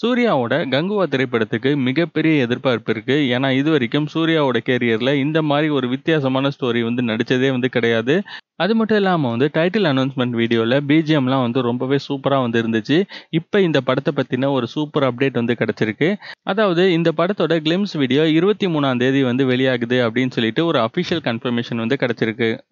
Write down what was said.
சூர்யாவோட கங்குவா திரைப்படத்துக்கு மிகப்பெரிய எதிர்பார்ப்பு இருக்குது ஏன்னா இது வரைக்கும் சூர்யாவோட கேரியரில் இந்த மாதிரி ஒரு வித்தியாசமான ஸ்டோரி வந்து நடித்ததே வந்து கிடையாது அது மட்டும் இல்லாமல் வந்து டைட்டில் அனௌன்ஸ்மெண்ட் வீடியோவில் பிஜிஎம்லாம் வந்து ரொம்பவே சூப்பராக வந்து இருந்துச்சு இப்போ இந்த படத்தை பற்றின ஒரு சூப்பர் அப்டேட் வந்து கிடச்சிருக்கு அதாவது இந்த படத்தோட கிளிம்ஸ் வீடியோ இருபத்தி மூணாம் தேதி வந்து வெளியாகுது அப்படின்னு சொல்லிட்டு ஒரு அஃபிஷியல் கன்ஃபர்மேஷன் வந்து கிடச்சிருக்கு